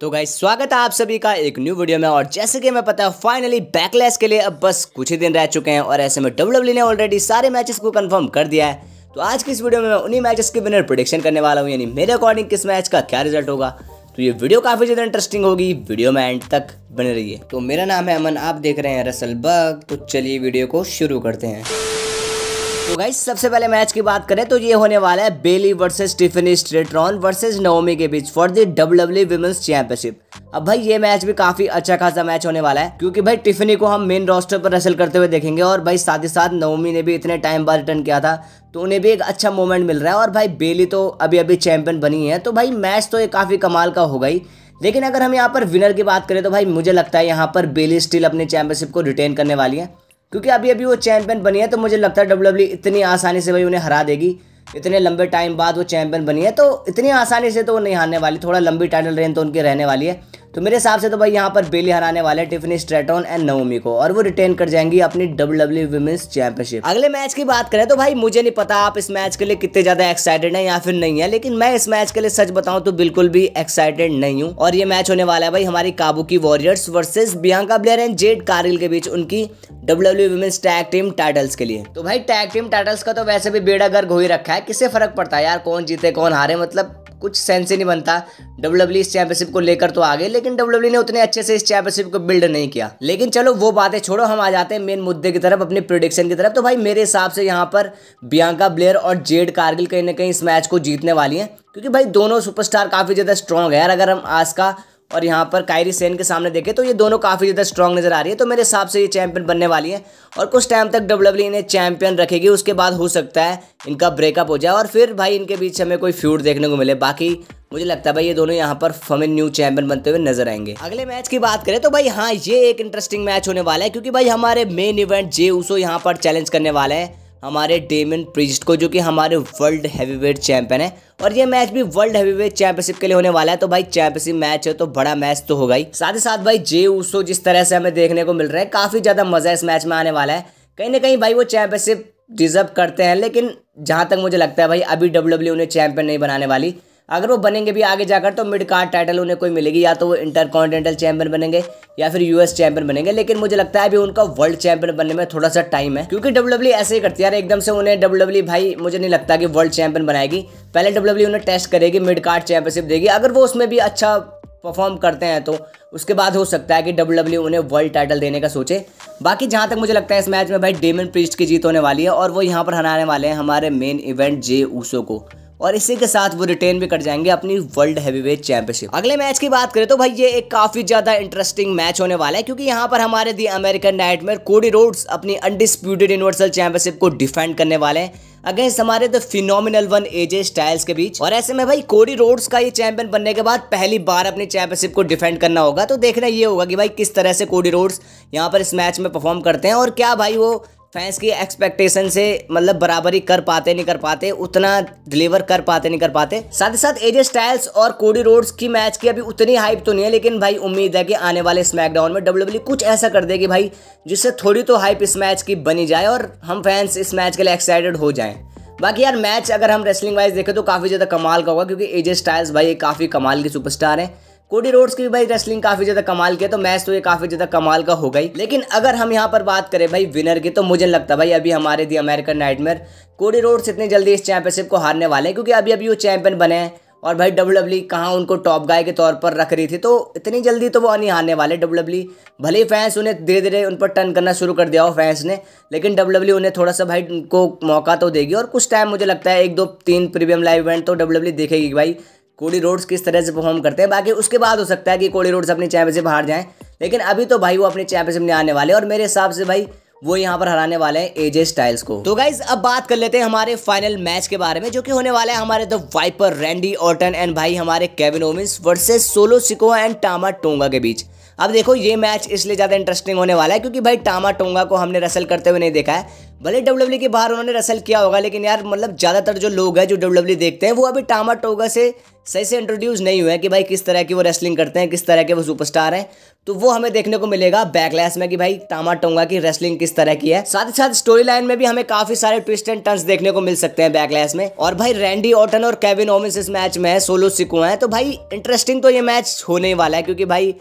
तो गाइस स्वागत है आप सभी का एक न्यू वीडियो में और जैसे कि मैं पता है फाइनली बैकलेस के लिए अब बस कुछ ही दिन रह चुके हैं और ऐसे में डब्ल्यू e ने ऑलरेडी सारे मैचेस को कंफर्म कर दिया है तो आज की इस वीडियो में मैं उन्हीं मैचेस के विनर प्रोडिक्शन करने वाला हूँ यानी मेरे अकॉर्डिंग किस मैच का क्या रिजल्ट होगा तो ये वीडियो काफ़ी ज़्यादा इंटरेस्टिंग होगी वीडियो में एंड तक बने रही तो मेरा नाम है अमन आप देख रहे हैं रसल बग तो चलिए वीडियो को शुरू करते हैं तो गाइस सबसे पहले मैच की बात करें तो ये होने वाला है Bayley versus Tiffany Stratton versus Naomi के बीच for the W women's championship अब भाई ये मैच भी काफी अच्छा खासा मैच होने वाला है क्योंकि भाई टिफिनी को हम मेन रोस्टर पर रेसल करते हुए देखेंगे और भाई साथ ही साथ नवमी ने भी इतने टाइम बाद रिटर्न किया था तो उन्हें भी एक अच्छा मोमेंट मिल रहा है और भाई बेली तो अभी अभी चैंपियन बनी है तो भाई मैच तो ये काफी कमाल का होगा गई लेकिन अगर हम यहाँ पर विनर की बात करें तो भाई मुझे लगता है यहाँ पर बेली स्टिल अपनी चैंपियनशिप को रिटेन करने वाली है क्योंकि अभी अभी वो चैंपियन बनी है तो मुझे लगता है डब्ल्यू इतनी आसानी से भाई उन्हें हरा देगी इतने लंबे टाइम बाद वो चैंपियन बनी है तो इतनी आसानी से तो वो नहीं हारने वाली थोड़ा लंबी टाइटल रेन तो उनकी रहने वाली है तो मेरे हिसाब से तो भाई यहाँ पर बेली हराने वाले टिफिन स्ट्रेटोन एंड नवमी को और वो रिटेन कर जाएंगी अपनी डब्ल्यू डब्ल्यू चैंपियनशिप अगले मैच की बात करें तो भाई मुझे नहीं पता आप इस मैच के लिए कितने ज्यादा एक्साइटेड है या फिर नहीं है लेकिन मैं इस मैच के लिए सच बताऊं तो बिल्कुल भी एक्साइटेड नहीं हूँ और ये मैच होने वाला है भाई हमारी Kabuki warriors versus Bianca Belair and Jade Cargill के बीच उनकी W W tag team titles के लिए तो भाई टैग टीम टाइटल्स का तो वैसे भी बेड़ा गर्ग हो ही रखा है किससे फर्क पड़ता है यार कौन जीते कौन हारे मतलब कुछ सेंस ही नहीं बनता डब्ल्यू e इस चैंपियनशिप को लेकर तो आ गए लेकिन डब्ल्यू e ने उतने अच्छे से इस चैंपियनशिप को बिल्ड नहीं किया लेकिन चलो वो बातें छोड़ो हम आ जाते हैं मेन मुद्दे की तरफ अपने प्रोडिक्शन की तरफ तो भाई मेरे हिसाब से यहाँ पर बियांका ब्लेयर और जेड कारगिल कहीं ना कहीं इस मैच को जीतने वाली हैं क्योंकि भाई दोनों सुपरस्टार काफ़ी ज़्यादा स्ट्रॉन्ग है यार अगर हम आज का और यहाँ पर कायरी सेन के सामने देखें तो ये दोनों काफ़ी ज़्यादा स्ट्रॉन्ग नज़र आ रही है तो मेरे हिसाब से ये चैंपियन बनने वाली है और कुछ टाइम तक डब्ल्यू e इन्हें चैंपियन रखेगी उसके बाद हो सकता है इनका ब्रेकअप हो जाए और फिर भाई इनके बीच हमें कोई फ्यूड देखने को मिले बाकी मुझे लगता है भाई ये दोनों यहाँ पर फमिन न्यू चैंपियन बनते हुए नजर आएंगे अगले मैच की बात करें तो भाई हाँ ये एक इंटरेस्टिंग मैच होने वाला है क्योंकि भाई हमारे मेन इवेंट जे ऊसो यहाँ पर चैलेंज करने वाले हैं हमारे डेमन प्रिस्ट को जो कि हमारे वर्ल्ड हैवीवेट चैंपियन है और ये मैच भी वर्ल्ड हैवीवेट चैंपियनशिप के लिए होने वाला है तो भाई चैंपियनशिप मैच है तो बड़ा मैच तो होगा ही साथ ही साथ भाई जे उसो जिस तरह से हमें देखने को मिल रहा है काफ़ी ज़्यादा मज़ा इस मैच में आने वाला है कहीं ना कहीं भाई वो चैंपियनशिप डिजर्व करते हैं लेकिन जहाँ तक मुझे लगता है भाई अभी डब्ल्यू e उन्हें चैंपियन नहीं बनाने वाली अगर वो बनेंगे भी आगे जाकर तो मिड कार्ड टाइटल उन्हें कोई मिलेगी या तो वो इंटर कॉन्टिनेंटल चैंपियन बनेंगे या फिर यूएस चैंपियन बनेंगे लेकिन मुझे लगता है अभी उनका वर्ल्ड चैंपियन बनने में थोड़ा सा टाइम है क्योंकि डब्ल्यू e ऐसे ही करती है यार एकदम से उन्हें डब्ल्यू e भाई मुझे नहीं लगता कि वर्ल्ड चैंपियन बनाएगी पहले डब्ल्यू e उन्हें टेस्ट करेगी मिड कार्ड चैंपियनशिप देगी अगर वो उसमें भी अच्छा परफॉर्म करते हैं तो उसके बाद हो सकता है कि डब्ल्यू डब्ल्यू उन्हें वर्ल्ड टाइटल देने का सोचे बाकी जहाँ तक मुझे लगता है इस मैच में भाई डेमन प्रिस्ट की जीत होने वाली है और वो यहाँ पर हराने वाले हैं हमारे मेन इवेंट जे ऊसो को और इसी के साथ वो रिटेन भी कर जाएंगे अपनी वर्ल्ड हैवीवेट चैंपियनशिप अगले मैच की बात करें तो भाई ये एक काफी ज्यादा इंटरेस्टिंग मैच होने वाला है क्योंकि यहाँ पर हमारे दी अमेरिकन नाइट में कोडी रोड्स अपनी अनडिस्प्यूटेड यूनिवर्सल चैंपियनशिप को डिफेंड करने वाले हैं अगेंस्ट हमारे the phenomenal one AJ Styles के बीच और ऐसे में भाई कोडी रोड्स का ये चैंपियन बनने के बाद पहली बार अपनी चैंपियनशिप को डिफेंड करना होगा तो देखना ये होगा कि भाई किस तरह से कोडी रोड्स यहाँ पर इस मैच में परफॉर्म करते हैं और क्या भाई वो फैंस की एक्सपेक्टेशन से मतलब बराबरी कर पाते नहीं कर पाते उतना डिलीवर कर पाते नहीं कर पाते साथ ही साथ एजे स्टाइल्स और कोडी रोड्स की मैच की अभी उतनी हाइप तो नहीं है लेकिन भाई उम्मीद है कि आने वाले स्मैकडाउन में डब्ल्यू e कुछ ऐसा कर देगी भाई जिससे थोड़ी तो हाइप इस मैच की बनी जाए और हम फैंस इस मैच के लिए एक्साइटेड हो जाएँ बाकी यार मैच अगर हम रेसलिंग वाइज देखें तो काफ़ी ज़्यादा कमाल का होगा क्योंकि एजे स्टाइल्स भाई काफ़ी कमाल के सुपरस्टार हैं कोडी रोड्स की भी भाई रेसलिंग काफी ज्यादा कमाल की है तो मैच तो ये काफी ज्यादा कमाल का हो गई लेकिन अगर हम यहाँ पर बात करें भाई विनर की तो मुझे लगता है भाई अभी हमारे the American nightmare Cody Rhodes इतनी जल्दी इस चैंपियनशिप को हारने वाले हैं क्योंकि अभी अभी वो चैंपियन बने हैं और भाई डब्ल्यू डब्ल्यू e कहाँ उनको टॉप गाय के तौर पर रख रही थी तो इतनी जल्दी तो वो नहीं हारने वाले डब्ल्यू डब्ल्यू e भले ही फैंस उन्हें धीरे धीरे उन पर टर्न करना शुरू कर दिया हो फैंस ने लेकिन डब्ल्यू डब्ल्यू e उन्हें थोड़ा सा भाई उनको मौका तो देगी और कुछ टाइम मुझे लगता है एक दो तीन प्रीमियम लाइव इवेंट तो डब्ल्यू डब्ल्यू देखेगी भाई कोडी रोड्स किस तरह से परफॉर्म करते हैं बाकी उसके बाद हो सकता है कि कोडी रोड्स अपनी चैंपियनशिप हार जाएं लेकिन अभी तो भाई वो अपनी चैंपियनशिप में आने वाले और मेरे हिसाब से भाई वो यहाँ पर हराने वाले हैं एजे स्टाइल्स को तो गाइज अब बात कर लेते हैं हमारे फाइनल मैच के बारे में जो कि होने वाला है हमारे the viper Randy Orton and भाई हमारे Kevin Owens versus Solo Sikoa and Tama Tonga के बीच अब देखो ये मैच इसलिए ज़्यादा इंटरेस्टिंग होने वाला है क्योंकि भाई टामा टोंगा को हमने रसल करते हुए नहीं देखा है भले डब्ल्यू e के बाहर उन्होंने रसल किया होगा लेकिन यार मतलब ज़्यादातर जो लोग हैं जो डब्ल्यू e देखते हैं वो अभी टामा टोंगा से सही से इंट्रोड्यूस नहीं हुए हैं कि भाई किस तरह की वो रेसलिंग करते हैं किस तरह के वो सुपरस्टार हैं तो वो हमें देखने को मिलेगा बैकलैस में कि भाई टामा टोंगा की रेसलिंग किस तरह की है साथ ही साथ स्टोरी लाइन में भी हमें काफी सारे ट्विस्ट एंड टर्न्स देखने को मिल सकते हैं बैकलैस में और भाई रैंडी ऑटन और केविन ओमिस इस मैच में है सोलो सिको है तो भाई इंटरेस्टिंग तो ये मैच होने वाला है क्योंकि भाई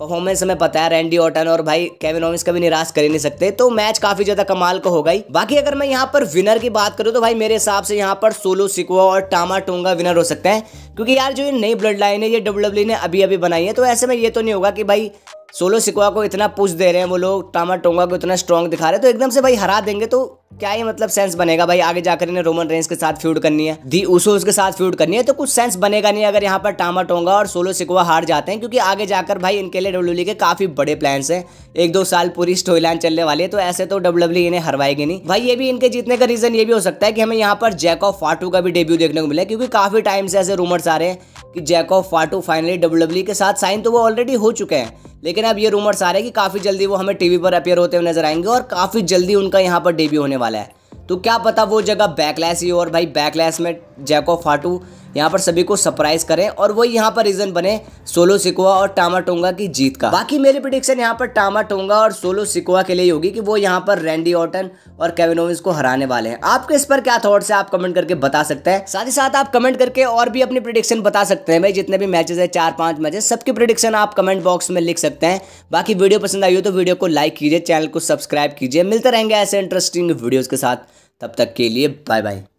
परफॉर्मेंस हमें पता है रैंडी ऑटन और भाई केविन ओविंस कभी निराश कर ही नहीं सकते तो मैच काफी ज्यादा कमाल का होगा ही बाकी अगर मैं यहाँ पर विनर की बात करूँ तो भाई मेरे हिसाब से यहाँ पर सोलो सिकुआ और टामा टोंगा विनर हो सकते हैं क्योंकि यार जो ये नई ब्लड लाइन है ये डब्ल्यू e ने अभी अभी बनाई है तो ऐसे में ये तो नहीं होगा कि भाई सोलो सिकुआ को इतना पुश दे रहे हैं वो लोग टामा टोंगा को इतना स्ट्रॉन्ग दिखा रहे हैं तो एकदम से भाई हरा देंगे तो क्या ये मतलब सेंस बनेगा भाई आगे जाकर इन्हें रोमन रेंज के साथ फ्यूड करनी है दी उसो उसके साथ फ्यूड करनी है तो कुछ सेंस बनेगा नहीं अगर यहाँ पर टामा टोंगा और सोलो सिकवा हार जाते हैं क्योंकि आगे जाकर भाई इनके लिए डब्ल्यू e के काफी बड़े प्लान्स हैं एक दो साल पूरी स्टोरी लाइन चलने वाली है तो ऐसे तो डब्ल्यू e इन्हें हरवाएगी नहीं भाई ये भी इनके जीतने का रीजन ये भी हो सकता है कि हमें यहाँ पर जैक ऑफ फाटू का भी डेब्यू देखने को मिला क्योंकि काफी टाइम से ऐसे रूमर्स आ रहे हैं कि Jacob Fatu finally W के साथ साइन तो वो ऑलरेडी हो चुके हैं लेकिन अब ये रूमर्स आ रहे हैं कि काफी जल्दी वो हमें टीवी पर अपेयर होते हुए नजर आएंगे और काफी जल्दी उनका यहाँ पर डेब्यू होने वाला है तो क्या पता वो जगह बैकलैस ही और भाई बैकलैस में जैको फाटू यहाँ पर सभी को सरप्राइज करें और वही यहाँ पर रीजन बने सोलो सिकोआ और टामा टोंगा की जीत का बाकी मेरी प्रिडिक्शन यहाँ पर टामा टोंगा और सोलो सिकोआ के लिए होगी कि वो यहाँ पर रैंडी ऑटन और कैविनोविस को हराने वाले हैं आपके इस पर क्या थॉट्स है आप कमेंट करके बता सकते हैं साथ ही साथ आप कमेंट करके और भी अपनी प्रिडिक्शन बता सकते हैं भाई जितने भी मैचेस है चार पांच मैचेस सबकी प्रिडिक्शन आप कमेंट बॉक्स में लिख सकते हैं बाकी वीडियो पसंद आई हो तो वीडियो को लाइक कीजिए चैनल को सब्सक्राइब कीजिए मिलते रहेंगे ऐसे इंटरेस्टिंग वीडियोज़ के साथ तब तक के लिए बाय बाय